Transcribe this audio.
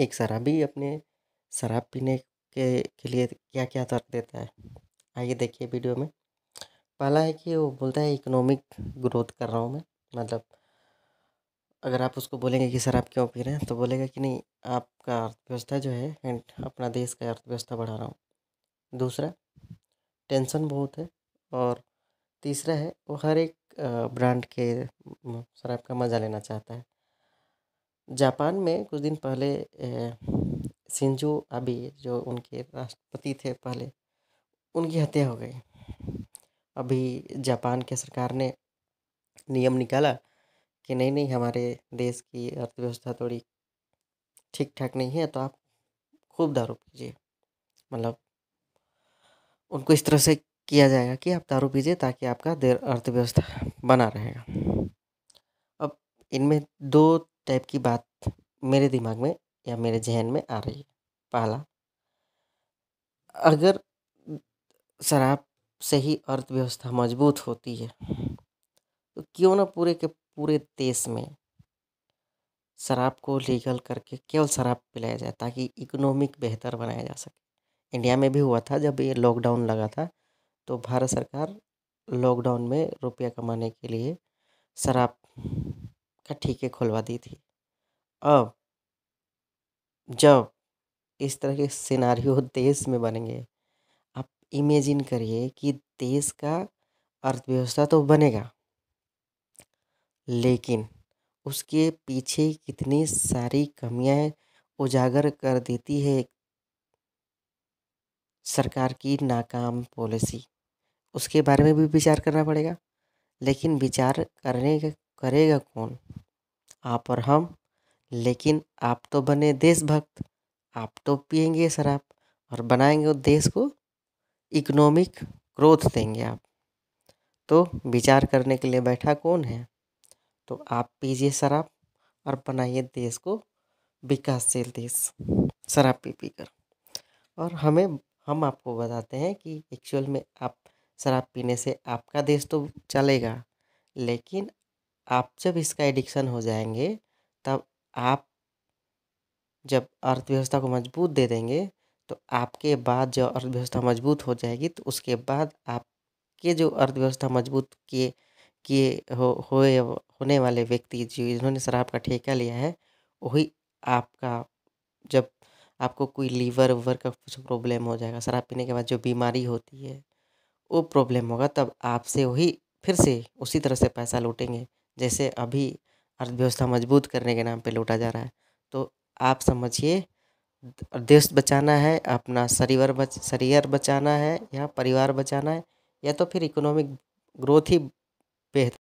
एक शराबी अपने शराब पीने के के लिए क्या क्या तर्क देता है आइए देखिए वीडियो में पहला है कि वो बोलता है इकोनॉमिक ग्रोथ कर रहा हूँ मैं मतलब अगर आप उसको बोलेंगे कि सर आप क्यों पी रहे हैं तो बोलेगा कि नहीं आपका अर्थव्यवस्था जो है एंड अपना देश का अर्थव्यवस्था बढ़ा रहा हूँ दूसरा टेंशन बहुत है और तीसरा है वो हर एक ब्रांड के शराब का मज़ा लेना चाहता है जापान में कुछ दिन पहले सिंजो अभी जो उनके राष्ट्रपति थे पहले उनकी हत्या हो गई अभी जापान के सरकार ने नियम निकाला कि नहीं नहीं हमारे देश की अर्थव्यवस्था थोड़ी ठीक ठाक नहीं है तो आप खूब दारू पीजिए मतलब उनको इस तरह से किया जाएगा कि आप दारू पीजिए ताकि आपका देर अर्थव्यवस्था बना रहेगा अब इनमें दो टाइप की बात मेरे दिमाग में या मेरे जहन में आ रही है पहला अगर शराब से ही अर्थव्यवस्था मजबूत होती है तो क्यों ना पूरे के पूरे देश में शराब को लीगल करके केवल शराब पिलाया जाए ताकि इकोनॉमिक बेहतर बनाया जा सके इंडिया में भी हुआ था जब ये लॉकडाउन लगा था तो भारत सरकार लॉकडाउन में रुपया कमाने के लिए शराब अच्छा ठीक है खुलवा दी थी अब जब इस तरह के सिनारियो देश में बनेंगे आप इमेजिन करिए कि देश का अर्थव्यवस्था तो बनेगा लेकिन उसके पीछे कितनी सारी कमियां उजागर कर देती है सरकार की नाकाम पॉलिसी उसके बारे में भी विचार करना पड़ेगा लेकिन विचार करने का करेगा कौन आप और हम लेकिन आप तो बने देशभक्त आप तो पिएंगे शराब और बनाएंगे उस देश को इकोनॉमिक ग्रोथ देंगे आप तो विचार करने के लिए बैठा कौन है तो आप पीजिए शराब और बनाइए देश को विकासशील देश शराब पी पी कर और हमें हम आपको बताते हैं कि एक्चुअल में आप शराब पीने से आपका देश तो चलेगा लेकिन आप जब इसका एडिक्शन हो जाएंगे तब आप जब अर्थव्यवस्था को मजबूत दे देंगे तो आपके बाद जो अर्थव्यवस्था मजबूत हो जाएगी तो उसके बाद आपके जो अर्थव्यवस्था मजबूत किए किए हो होए होने वाले व्यक्ति जो जिन्होंने शराब का ठेका लिया है वही आपका जब आपको कोई लीवर उवर का कुछ प्रॉब्लम हो जाएगा शराब पीने के बाद जो बीमारी होती है वो प्रॉब्लम होगा तब आपसे वही फिर से उसी तरह से पैसा लूटेंगे जैसे अभी अर्थव्यवस्था मजबूत करने के नाम पे लूटा जा रहा है तो आप समझिए देश बचाना है अपना शरीर बच शरीर बचाना है या परिवार बचाना है या तो फिर इकोनॉमिक ग्रोथ ही बेहतर